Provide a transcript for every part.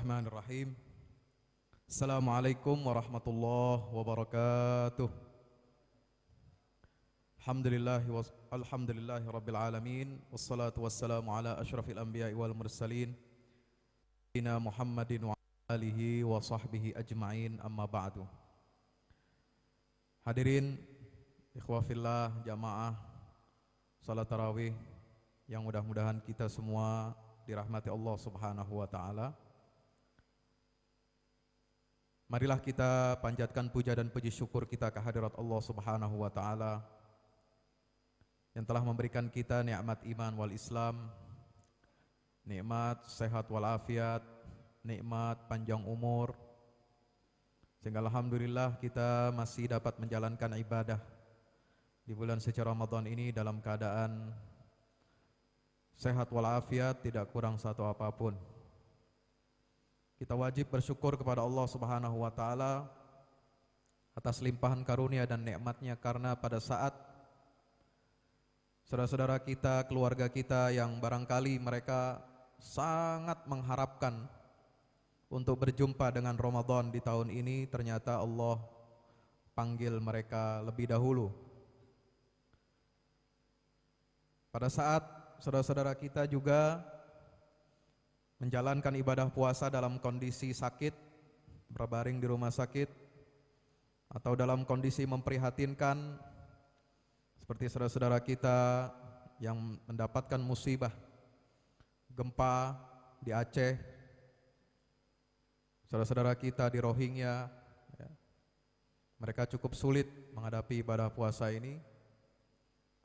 Bismillahirrahmanirrahim Assalamualaikum warahmatullahi wabarakatuh Alhamdulillah wa alhamdulillah rabbil alamin wassalatu wassalamu ala asyrafil anbiya'i wal mursalin Ina Muhammadin wa alihi wa sahbihi ajma'in amma ba'du Hadirin ikhwafillah jamaah salat tarawih yang mudah-mudahan kita semua dirahmati Allah Subhanahu wa taala Marilah kita panjatkan puja dan puji syukur kita kehadirat Allah Subhanahu wa taala yang telah memberikan kita nikmat iman wal Islam, nikmat sehat wal afiat, nikmat panjang umur. Sehingga alhamdulillah kita masih dapat menjalankan ibadah di bulan suci Ramadan ini dalam keadaan sehat wal afiat, tidak kurang satu apapun. Kita wajib bersyukur kepada Allah Subhanahu wa taala atas limpahan karunia dan nikmatnya karena pada saat saudara-saudara kita, keluarga kita yang barangkali mereka sangat mengharapkan untuk berjumpa dengan Ramadan di tahun ini ternyata Allah panggil mereka lebih dahulu. Pada saat saudara-saudara kita juga menjalankan ibadah puasa dalam kondisi sakit, berbaring di rumah sakit, atau dalam kondisi memprihatinkan, seperti saudara-saudara kita yang mendapatkan musibah, gempa di Aceh, saudara-saudara kita di Rohingya, ya, mereka cukup sulit menghadapi ibadah puasa ini.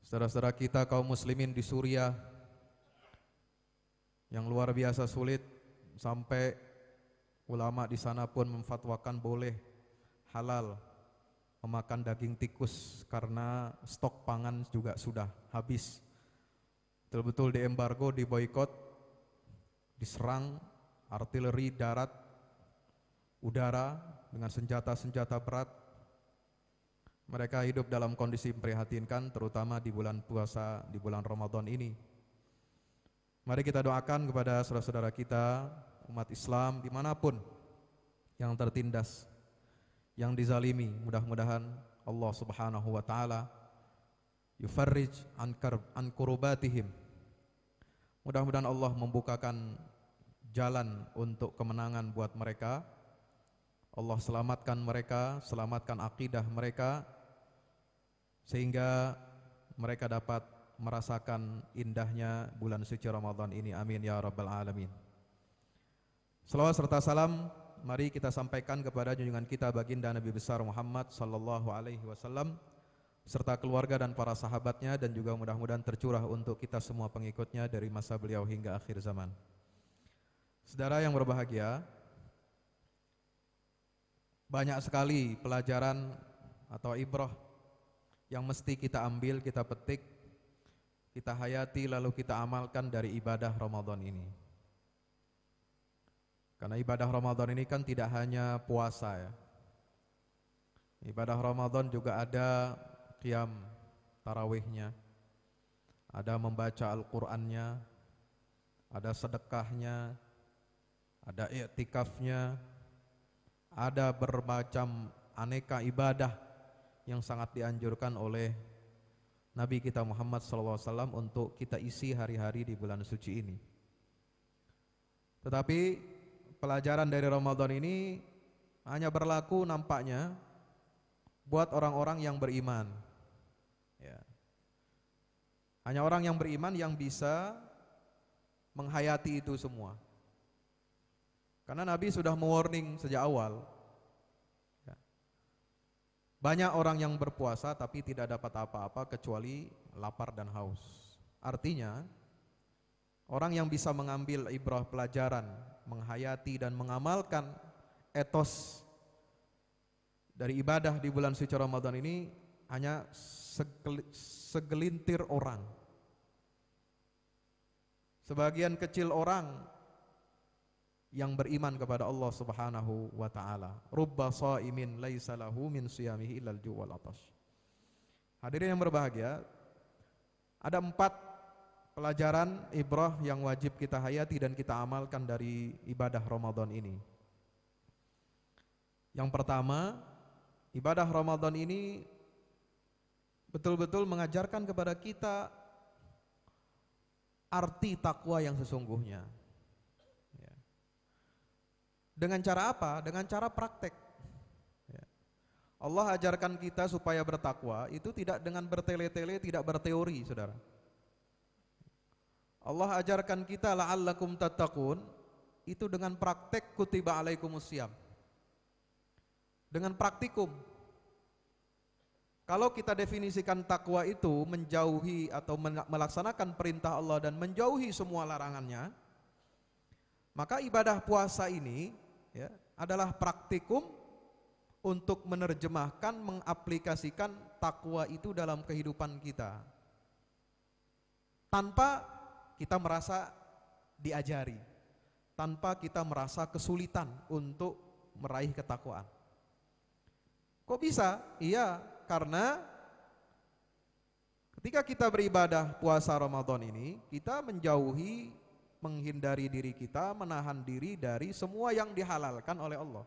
Saudara-saudara kita kaum muslimin di Suriah yang luar biasa sulit sampai ulama di sana pun memfatwakan boleh halal memakan daging tikus karena stok pangan juga sudah habis. Betul-betul di embargo, di boykot, diserang artileri darat, udara dengan senjata-senjata berat. Mereka hidup dalam kondisi memprihatinkan terutama di bulan puasa, di bulan Ramadan ini. Mari kita doakan kepada saudara-saudara kita, umat Islam dimanapun yang tertindas, yang dizalimi. Mudah-mudahan Allah Subhanahu wa taala yufarrij an kurubatihim. Mudah-mudahan Allah membukakan jalan untuk kemenangan buat mereka. Allah selamatkan mereka, selamatkan akidah mereka sehingga mereka dapat merasakan indahnya bulan suci Ramadan ini. Amin ya rabbal alamin. Salawat serta salam mari kita sampaikan kepada junjungan kita baginda Nabi besar Muhammad sallallahu alaihi wasallam serta keluarga dan para sahabatnya dan juga mudah-mudahan tercurah untuk kita semua pengikutnya dari masa beliau hingga akhir zaman. Saudara yang berbahagia, banyak sekali pelajaran atau ibrah yang mesti kita ambil, kita petik kita hayati lalu kita amalkan dari ibadah Ramadan ini. Karena ibadah Ramadan ini kan tidak hanya puasa ya. Ibadah Ramadan juga ada qiyam tarawihnya. Ada membaca Al-Qur'annya, ada sedekahnya, ada iktikafnya, ada bermacam aneka ibadah yang sangat dianjurkan oleh Nabi kita Muhammad SAW untuk kita isi hari-hari di bulan suci ini. Tetapi pelajaran dari Ramadan ini hanya berlaku nampaknya buat orang-orang yang beriman. Ya. Hanya orang yang beriman yang bisa menghayati itu semua. Karena Nabi sudah mewarning sejak awal banyak orang yang berpuasa tapi tidak dapat apa-apa kecuali lapar dan haus. Artinya, orang yang bisa mengambil ibrah pelajaran, menghayati dan mengamalkan etos dari ibadah di bulan suci Ramadan ini hanya segelintir orang. Sebagian kecil orang yang beriman kepada Allah Subhanahu wa taala. Rubba shaimin laisa lahu min siyamihi illal ju' wal Hadirin yang berbahagia, ada empat pelajaran ibrah yang wajib kita hayati dan kita amalkan dari ibadah Ramadan ini. Yang pertama, ibadah Ramadan ini betul-betul mengajarkan kepada kita arti takwa yang sesungguhnya. Dengan cara apa? Dengan cara praktek. Ya. Allah ajarkan kita supaya bertakwa itu tidak dengan bertele-tele, tidak berteori, saudara. Allah ajarkan kita la'allakum tattaqun itu dengan praktek kutiba usiam. Dengan praktikum. Kalau kita definisikan takwa itu menjauhi atau melaksanakan perintah Allah dan menjauhi semua larangannya, maka ibadah puasa ini ya, adalah praktikum untuk menerjemahkan, mengaplikasikan takwa itu dalam kehidupan kita. Tanpa kita merasa diajari, tanpa kita merasa kesulitan untuk meraih ketakwaan. Kok bisa? Iya, karena ketika kita beribadah puasa Ramadan ini, kita menjauhi menghindari diri kita, menahan diri dari semua yang dihalalkan oleh Allah.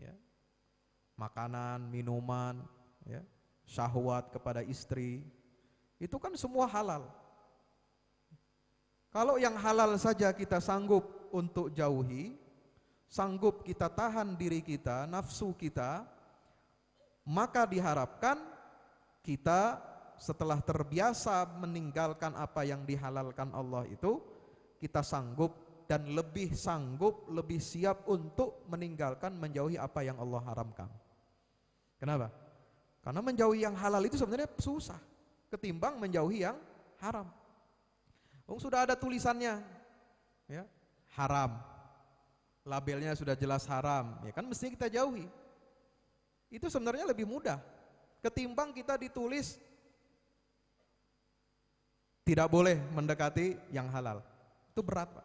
Ya. Makanan, minuman, ya. syahwat kepada istri, itu kan semua halal. Kalau yang halal saja kita sanggup untuk jauhi, sanggup kita tahan diri kita, nafsu kita, maka diharapkan kita setelah terbiasa meninggalkan apa yang dihalalkan Allah itu, kita sanggup dan lebih sanggup, lebih siap untuk meninggalkan menjauhi apa yang Allah haramkan. Kenapa? Karena menjauhi yang halal itu sebenarnya susah ketimbang menjauhi yang haram. Oh, sudah ada tulisannya. Ya, haram. Labelnya sudah jelas haram, ya kan mesti kita jauhi. Itu sebenarnya lebih mudah ketimbang kita ditulis tidak boleh mendekati yang halal. Itu berat, Pak.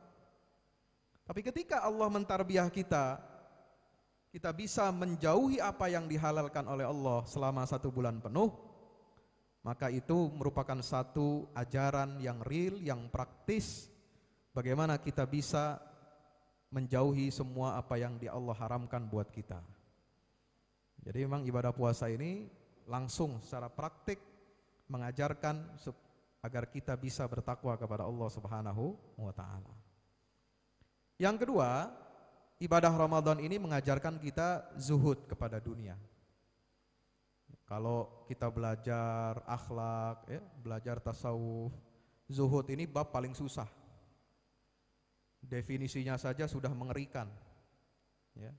Tapi ketika Allah mentarbiah kita, kita bisa menjauhi apa yang dihalalkan oleh Allah selama satu bulan penuh, maka itu merupakan satu ajaran yang real, yang praktis, bagaimana kita bisa menjauhi semua apa yang di Allah haramkan buat kita. Jadi memang ibadah puasa ini langsung secara praktik mengajarkan agar kita bisa bertakwa kepada Allah Subhanahu wa taala. Yang kedua, ibadah Ramadan ini mengajarkan kita zuhud kepada dunia. Kalau kita belajar akhlak, ya, belajar tasawuf, zuhud ini bab paling susah. Definisinya saja sudah mengerikan. Ya.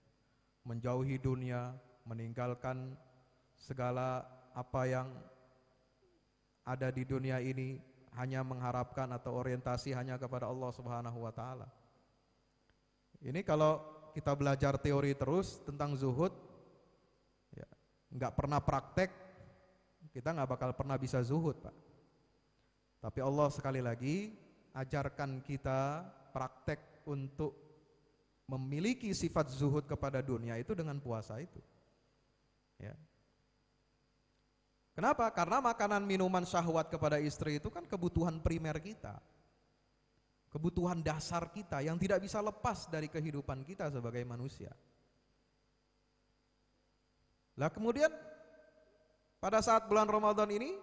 Menjauhi dunia, meninggalkan segala apa yang ada di dunia ini hanya mengharapkan atau orientasi hanya kepada Allah Subhanahu wa taala. Ini kalau kita belajar teori terus tentang zuhud ya, nggak pernah praktek kita nggak bakal pernah bisa zuhud, Pak. Tapi Allah sekali lagi ajarkan kita praktek untuk memiliki sifat zuhud kepada dunia itu dengan puasa itu. Ya, Kenapa? Karena makanan minuman syahwat kepada istri itu kan kebutuhan primer kita. Kebutuhan dasar kita yang tidak bisa lepas dari kehidupan kita sebagai manusia. Lah kemudian pada saat bulan Ramadan ini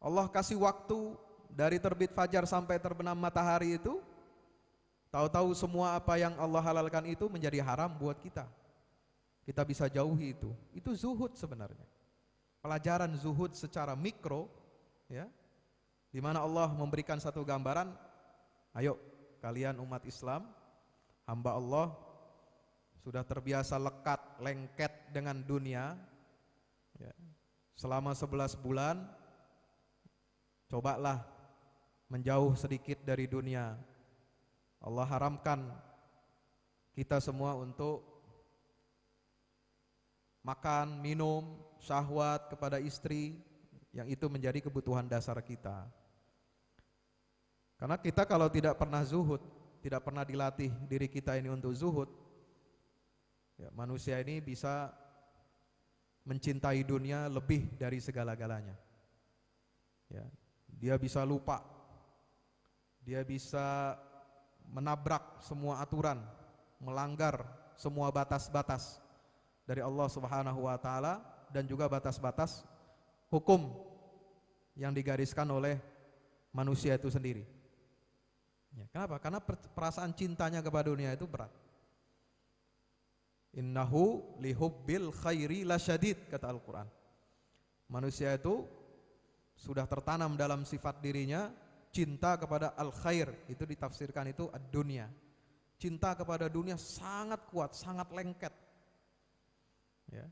Allah kasih waktu dari terbit fajar sampai terbenam matahari itu tahu-tahu semua apa yang Allah halalkan itu menjadi haram buat kita. Kita bisa jauhi itu. Itu zuhud sebenarnya pelajaran zuhud secara mikro ya di mana Allah memberikan satu gambaran ayo kalian umat Islam hamba Allah sudah terbiasa lekat lengket dengan dunia ya, selama 11 bulan cobalah menjauh sedikit dari dunia Allah haramkan kita semua untuk makan, minum, syahwat kepada istri yang itu menjadi kebutuhan dasar kita. Karena kita kalau tidak pernah zuhud, tidak pernah dilatih diri kita ini untuk zuhud, ya manusia ini bisa mencintai dunia lebih dari segala-galanya. Ya, dia bisa lupa, dia bisa menabrak semua aturan, melanggar semua batas-batas dari Allah Subhanahu wa taala dan juga batas-batas hukum yang digariskan oleh manusia itu sendiri. Ya, kenapa? Karena perasaan cintanya kepada dunia itu berat. Innahu lihubbil khairi lasyadid kata Al-Qur'an. Manusia itu sudah tertanam dalam sifat dirinya cinta kepada al khair itu ditafsirkan itu dunia cinta kepada dunia sangat kuat sangat lengket ya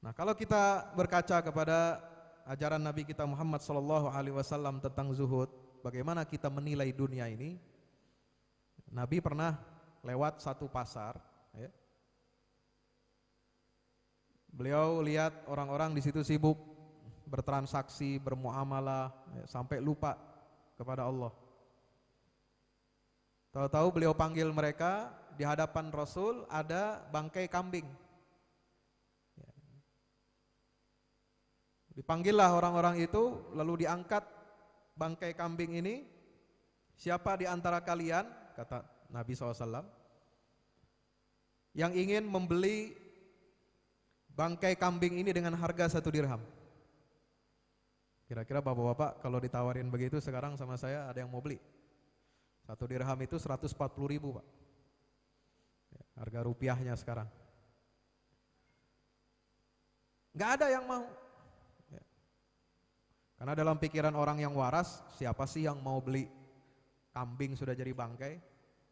Nah, kalau kita berkaca kepada ajaran Nabi kita Muhammad Shallallahu Alaihi Wasallam tentang zuhud, bagaimana kita menilai dunia ini? Nabi pernah lewat satu pasar, ya. beliau lihat orang-orang di situ sibuk bertransaksi, bermuamalah, ya, sampai lupa kepada Allah. Tahu-tahu beliau panggil mereka di hadapan Rasul ada bangkai kambing Dipanggillah orang-orang itu, lalu diangkat bangkai kambing ini. Siapa di antara kalian, kata Nabi SAW, yang ingin membeli bangkai kambing ini dengan harga satu dirham? Kira-kira bapak-bapak kalau ditawarin begitu sekarang sama saya ada yang mau beli. Satu dirham itu 140 ribu pak. Ya, harga rupiahnya sekarang. Gak ada yang mau. Karena dalam pikiran orang yang waras, siapa sih yang mau beli kambing sudah jadi bangkai?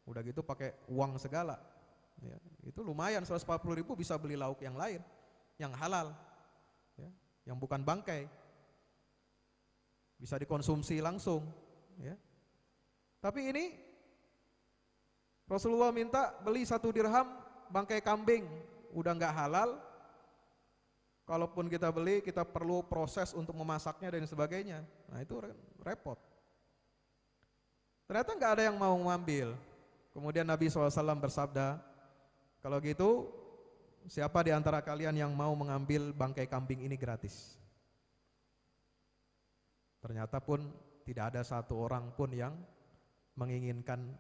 Udah gitu pakai uang segala. Ya, itu lumayan 140 ribu bisa beli lauk yang lain, yang halal, ya, yang bukan bangkai. Bisa dikonsumsi langsung. Ya. Tapi ini Rasulullah minta beli satu dirham bangkai kambing, udah nggak halal, Kalaupun kita beli, kita perlu proses untuk memasaknya dan sebagainya. Nah itu repot. Ternyata nggak ada yang mau ngambil Kemudian Nabi SAW bersabda, kalau gitu siapa di antara kalian yang mau mengambil bangkai kambing ini gratis? Ternyata pun tidak ada satu orang pun yang menginginkan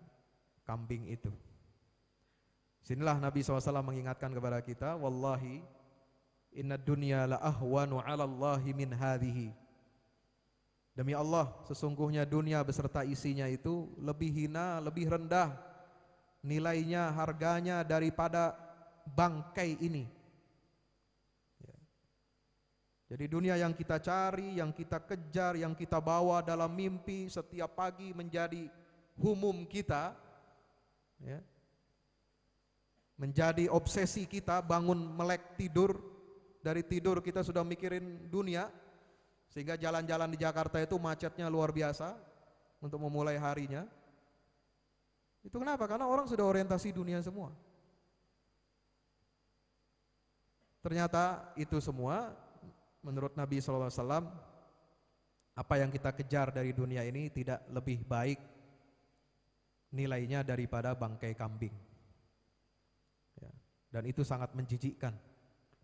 kambing itu. Sinilah Nabi SAW mengingatkan kepada kita, Wallahi Inna dunya la ahwanu 'ala Allahi min hadhihi. Demi Allah, sesungguhnya dunia beserta isinya itu lebih hina, lebih rendah nilainya, harganya daripada bangkai ini. Ya. Jadi dunia yang kita cari, yang kita kejar, yang kita bawa dalam mimpi setiap pagi menjadi humum kita, ya, menjadi obsesi kita bangun melek tidur dari tidur kita sudah mikirin dunia sehingga jalan-jalan di Jakarta itu macetnya luar biasa untuk memulai harinya. Itu kenapa? Karena orang sudah orientasi dunia semua. Ternyata itu semua menurut Nabi SAW apa yang kita kejar dari dunia ini tidak lebih baik nilainya daripada bangkai kambing. Ya. dan itu sangat menjijikkan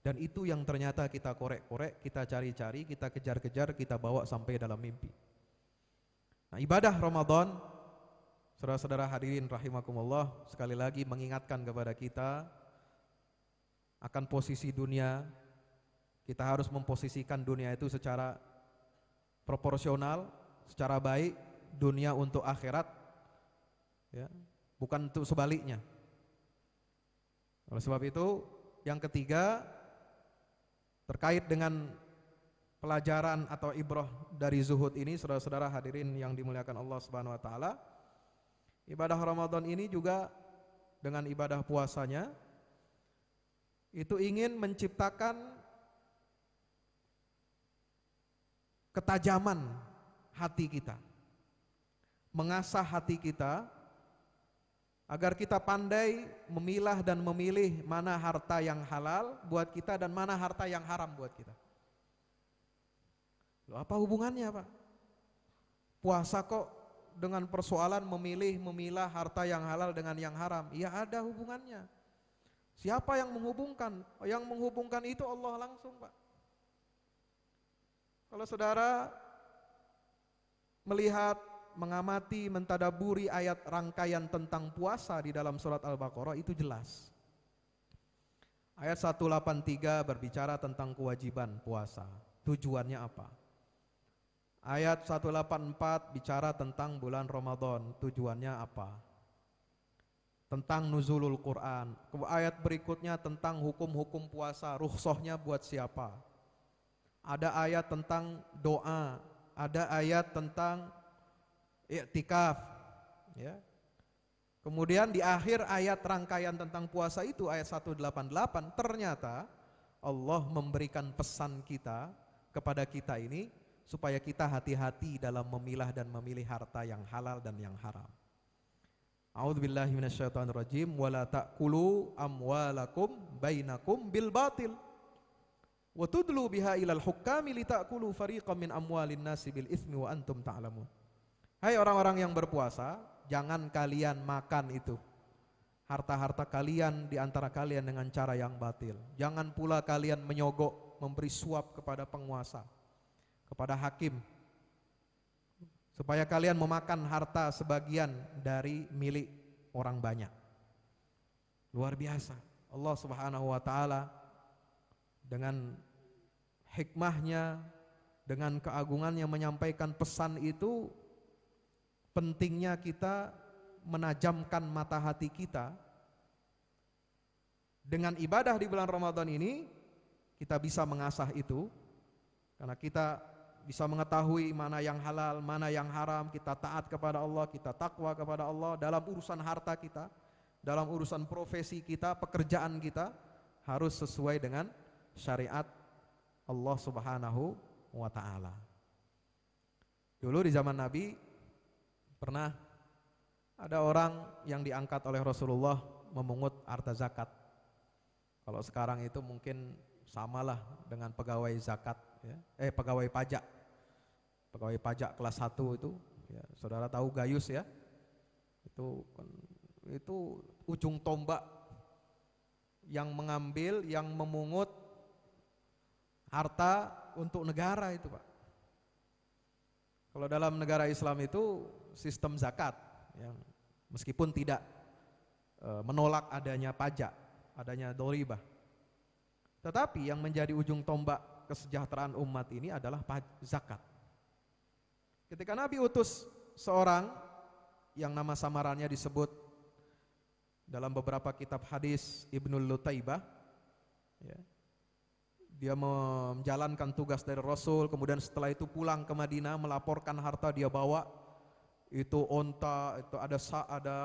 dan itu yang ternyata kita korek-korek, kita cari-cari, kita kejar-kejar, kita bawa sampai dalam mimpi. Nah, ibadah Ramadan, saudara-saudara hadirin rahimakumullah, sekali lagi mengingatkan kepada kita akan posisi dunia. Kita harus memposisikan dunia itu secara proporsional, secara baik, dunia untuk akhirat. Ya, bukan untuk sebaliknya. Oleh sebab itu, yang ketiga, Terkait dengan pelajaran atau ibrah dari zuhud ini saudara-saudara hadirin yang dimuliakan Allah Subhanahu wa taala ibadah Ramadan ini juga dengan ibadah puasanya itu ingin menciptakan ketajaman hati kita mengasah hati kita agar kita pandai memilah dan memilih mana harta yang halal buat kita dan mana harta yang haram buat kita. Loh, apa hubungannya, Pak? Puasa kok dengan persoalan memilih memilah harta yang halal dengan yang haram? Ya ada hubungannya. Siapa yang menghubungkan? Yang menghubungkan itu Allah langsung, Pak. Kalau saudara melihat mengamati, mentadaburi ayat rangkaian tentang puasa di dalam surat Al-Baqarah itu jelas. Ayat 183 berbicara tentang kewajiban puasa. Tujuannya apa? Ayat 184 bicara tentang bulan Ramadan. Tujuannya apa? Tentang nuzulul Quran. Ayat berikutnya tentang hukum-hukum puasa. Rukhsahnya buat siapa? Ada ayat tentang doa. Ada ayat tentang iktikaf ya. Kemudian di akhir ayat rangkaian tentang puasa itu ayat 188 ternyata Allah memberikan pesan kita kepada kita ini supaya kita hati-hati dalam memilah dan memilih harta yang halal dan yang haram. A'udzubillahi minasyaitonirrajim wala ta'kulu amwalakum bainakum bil batil wa tudlu biha ilal hukami ta'kulu fariqan min amwalin nasi bil ithmi wa antum ta'lamun. Ta Hai orang-orang yang berpuasa, jangan kalian makan itu. Harta-harta kalian di antara kalian dengan cara yang batil. Jangan pula kalian menyogok, memberi suap kepada penguasa, kepada hakim. Supaya kalian memakan harta sebagian dari milik orang banyak. Luar biasa. Allah Subhanahu wa taala dengan hikmahnya, dengan keagungannya menyampaikan pesan itu pentingnya kita menajamkan mata hati kita dengan ibadah di bulan Ramadan ini kita bisa mengasah itu karena kita bisa mengetahui mana yang halal, mana yang haram, kita taat kepada Allah, kita takwa kepada Allah dalam urusan harta kita, dalam urusan profesi kita, pekerjaan kita harus sesuai dengan syariat Allah Subhanahu wa taala. Dulu di zaman Nabi Pernah ada orang yang diangkat oleh Rasulullah memungut harta zakat. Kalau sekarang itu mungkin samalah dengan pegawai zakat, ya. eh pegawai pajak. Pegawai pajak kelas 1 itu, ya. saudara tahu gayus ya, itu kan, itu ujung tombak yang mengambil, yang memungut harta untuk negara itu Pak. Kalau dalam negara Islam itu sistem zakat yang meskipun tidak e, menolak adanya pajak, adanya doribah. Tetapi yang menjadi ujung tombak kesejahteraan umat ini adalah zakat. Ketika Nabi utus seorang yang nama samarannya disebut dalam beberapa kitab hadis Ibnul Lutaibah, ya, dia menjalankan tugas dari Rasul, kemudian setelah itu pulang ke Madinah melaporkan harta dia bawa itu onta, itu ada sa, ada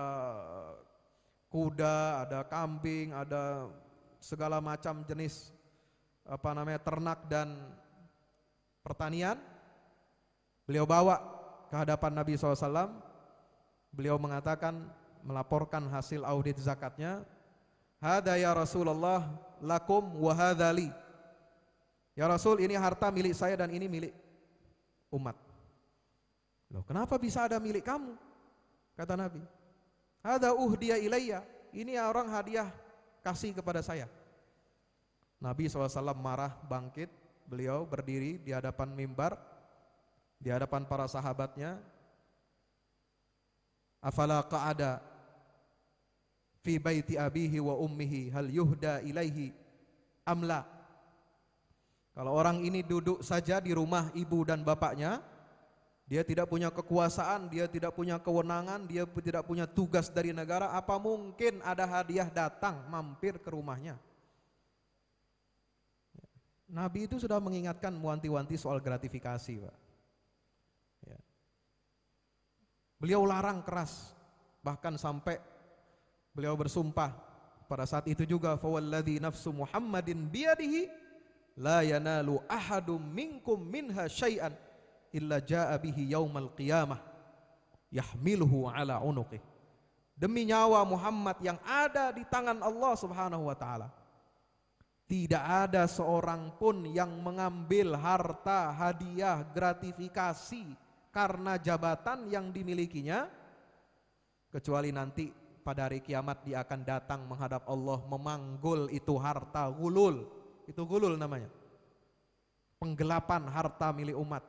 kuda, ada kambing, ada segala macam jenis apa namanya ternak dan pertanian. Beliau bawa ke hadapan Nabi SAW. Beliau mengatakan melaporkan hasil audit zakatnya. Hada ya Rasulullah lakum wahadali. Ya Rasul ini harta milik saya dan ini milik umat. Loh, kenapa bisa ada milik kamu? Kata Nabi. Ada uhdiya ilayya. Ini orang hadiah kasih kepada saya. Nabi SAW marah bangkit. Beliau berdiri di hadapan mimbar. Di hadapan para sahabatnya. Afala qa'ada fi baiti abihi wa ummihi hal yuhda ilaihi amla. Kalau orang ini duduk saja di rumah ibu dan bapaknya, dia tidak punya kekuasaan, dia tidak punya kewenangan, dia tidak punya tugas dari negara. Apa mungkin ada hadiah datang mampir ke rumahnya? Nabi itu sudah mengingatkan wanti-wanti soal gratifikasi, Pak. Ya. Beliau larang keras, bahkan sampai beliau bersumpah pada saat itu juga, "Fawalladhi nafsu Muhammadin biyadihi la yanalu ahadum minkum minha syai'an." illa ja'a bihi yaumal qiyamah yahmiluhu ala unuqih. Demi nyawa Muhammad yang ada di tangan Allah Subhanahu wa taala. Tidak ada seorang pun yang mengambil harta, hadiah, gratifikasi karena jabatan yang dimilikinya kecuali nanti pada hari kiamat dia akan datang menghadap Allah memanggul itu harta gulul. Itu gulul namanya. Penggelapan harta milik umat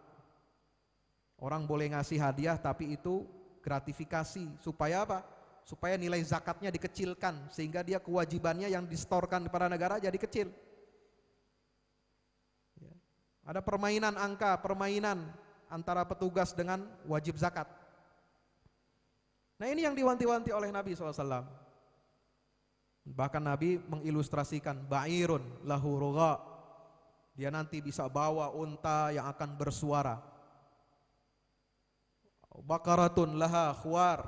Orang boleh ngasih hadiah tapi itu gratifikasi supaya apa? Supaya nilai zakatnya dikecilkan sehingga dia kewajibannya yang distorkan kepada negara jadi kecil. Ya. Ada permainan angka, permainan antara petugas dengan wajib zakat. Nah ini yang diwanti-wanti oleh Nabi SAW. Bahkan Nabi mengilustrasikan, Ba'irun lahu ruga. Dia nanti bisa bawa unta yang akan bersuara. Bakaratun laha khuar.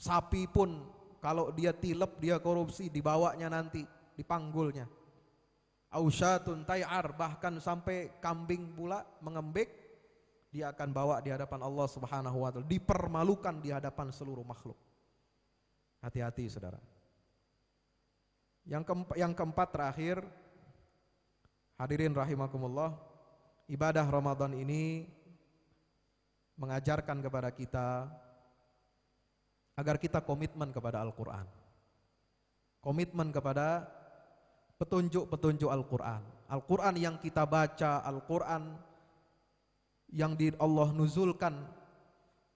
Sapi pun kalau dia tilep, dia korupsi, dibawanya nanti, dipanggulnya. Ausyatun tayar, bahkan sampai kambing pula mengembik, dia akan bawa di hadapan Allah subhanahu wa ta'ala. Dipermalukan di hadapan seluruh makhluk. Hati-hati saudara. Yang, keempat, yang keempat terakhir, hadirin rahimakumullah, ibadah Ramadan ini mengajarkan kepada kita agar kita komitmen kepada Al-Quran. Komitmen kepada petunjuk-petunjuk Al-Quran. Al-Quran yang kita baca, Al-Quran yang di Allah nuzulkan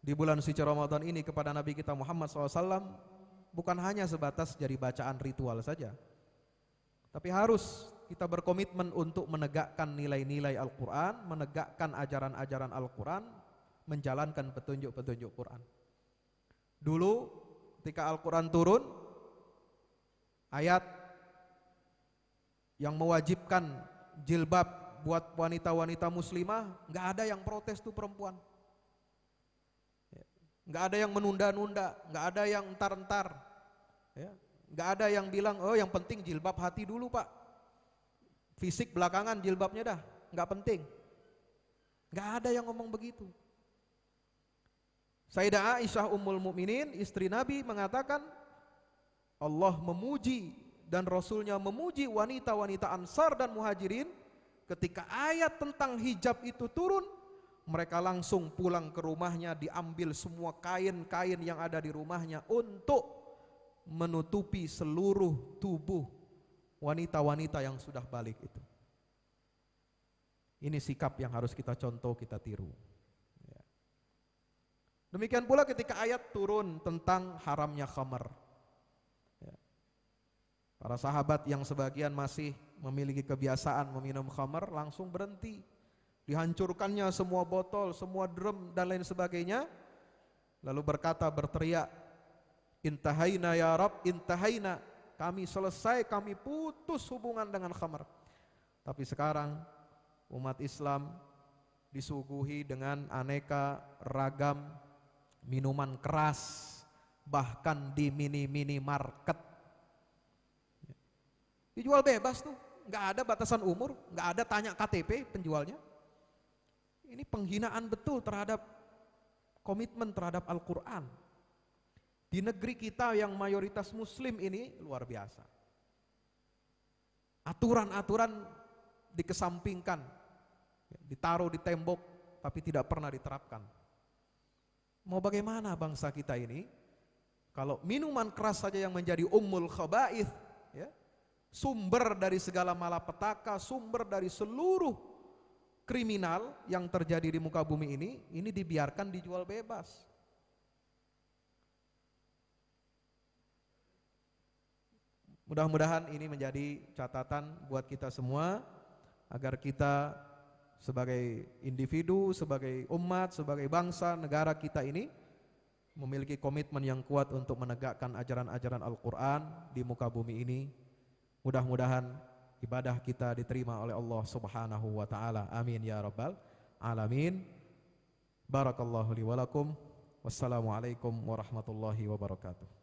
di bulan suci Ramadan ini kepada Nabi kita Muhammad SAW bukan hanya sebatas jadi bacaan ritual saja. Tapi harus kita berkomitmen untuk menegakkan nilai-nilai Al-Quran, menegakkan ajaran-ajaran Al-Quran, menjalankan petunjuk-petunjuk Quran. Dulu ketika Al-Quran turun, ayat yang mewajibkan jilbab buat wanita-wanita muslimah, nggak ada yang protes tuh perempuan. Nggak ada yang menunda-nunda, nggak ada yang entar-entar. Ya, nggak ada yang bilang, oh yang penting jilbab hati dulu pak. Fisik belakangan jilbabnya dah, nggak penting. Nggak ada yang ngomong begitu. Sayyidah Aisyah Ummul Mukminin, istri Nabi mengatakan Allah memuji dan Rasulnya memuji wanita-wanita Ansar dan Muhajirin ketika ayat tentang hijab itu turun mereka langsung pulang ke rumahnya diambil semua kain-kain yang ada di rumahnya untuk menutupi seluruh tubuh wanita-wanita yang sudah balik itu. Ini sikap yang harus kita contoh, kita tiru. Demikian pula ketika ayat turun tentang haramnya khamar. Ya. Para sahabat yang sebagian masih memiliki kebiasaan meminum khamar langsung berhenti. Dihancurkannya semua botol, semua drum dan lain sebagainya. Lalu berkata berteriak, "Intahaina ya Rabb, intahaina." Kami selesai, kami putus hubungan dengan khamar. Tapi sekarang umat Islam disuguhi dengan aneka ragam minuman keras, bahkan di mini-mini market. Dijual bebas tuh, nggak ada batasan umur, nggak ada tanya KTP penjualnya. Ini penghinaan betul terhadap komitmen terhadap Al-Quran. Di negeri kita yang mayoritas muslim ini luar biasa. Aturan-aturan dikesampingkan, ditaruh di tembok tapi tidak pernah diterapkan. Mau bagaimana bangsa kita ini? Kalau minuman keras saja yang menjadi umul khabaith, ya, sumber dari segala malapetaka, sumber dari seluruh kriminal yang terjadi di muka bumi ini, ini dibiarkan dijual bebas. Mudah-mudahan ini menjadi catatan buat kita semua agar kita sebagai individu, sebagai umat, sebagai bangsa, negara kita ini memiliki komitmen yang kuat untuk menegakkan ajaran-ajaran Al-Quran di muka bumi ini. Mudah-mudahan ibadah kita diterima oleh Allah Subhanahu wa taala. Amin ya rabbal alamin. Barakallahu li wa lakum. Wassalamualaikum warahmatullahi wabarakatuh.